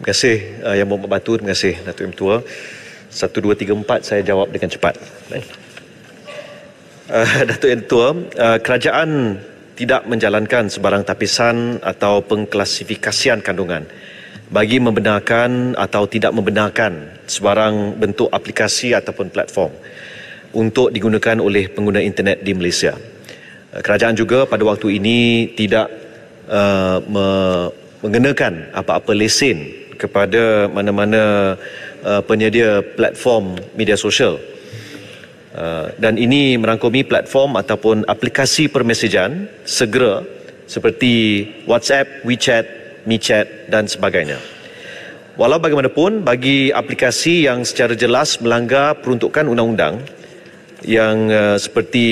Terima kasih uh, Yang bawa Batu, terima kasih Datuk M. Tua. Satu, dua, tiga, empat, saya jawab dengan cepat. Uh, Datuk M. Tua, uh, kerajaan tidak menjalankan sebarang tapisan atau pengklasifikasian kandungan bagi membenarkan atau tidak membenarkan sebarang bentuk aplikasi ataupun platform untuk digunakan oleh pengguna internet di Malaysia. Uh, kerajaan juga pada waktu ini tidak uh, mengenakan apa-apa lesen kepada mana-mana uh, penyedia platform media sosial. Uh, dan ini merangkumi platform ataupun aplikasi permesejan segera seperti WhatsApp, WeChat, MeChat dan sebagainya. Walau bagaimanapun bagi aplikasi yang secara jelas melanggar peruntukan undang-undang yang uh, seperti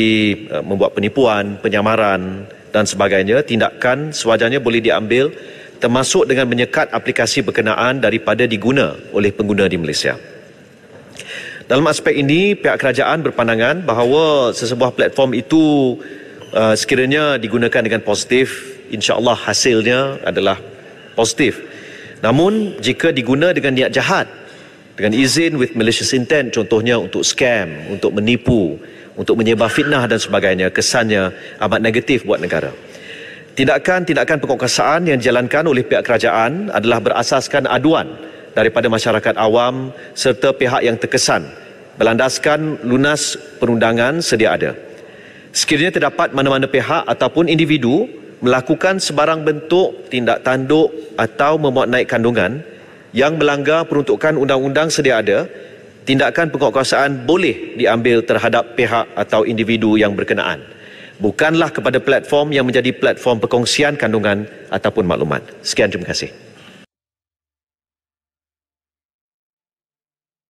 uh, membuat penipuan, penyamaran dan sebagainya, tindakan sewajarnya boleh diambil termasuk dengan menyekat aplikasi berkenaan daripada diguna oleh pengguna di Malaysia. Dalam aspek ini, pihak kerajaan berpandangan bahawa sesebuah platform itu uh, sekiranya digunakan dengan positif, insya-Allah hasilnya adalah positif. Namun, jika diguna dengan niat jahat, dengan izin with malicious intent contohnya untuk scam, untuk menipu, untuk menyebar fitnah dan sebagainya, kesannya amat negatif buat negara tindakan-tindakan penguasaan yang dijalankan oleh pihak kerajaan adalah berasaskan aduan daripada masyarakat awam serta pihak yang terkesan berlandaskan lunas perundangan sedia ada. Sekiranya terdapat mana-mana pihak ataupun individu melakukan sebarang bentuk tindak tanduk atau memuat naik kandungan yang melanggar peruntukan undang-undang sedia ada, tindakan penguatkuasaan boleh diambil terhadap pihak atau individu yang berkenaan bukanlah kepada platform yang menjadi platform perkongsian kandungan ataupun maklumat. Sekian, terima kasih.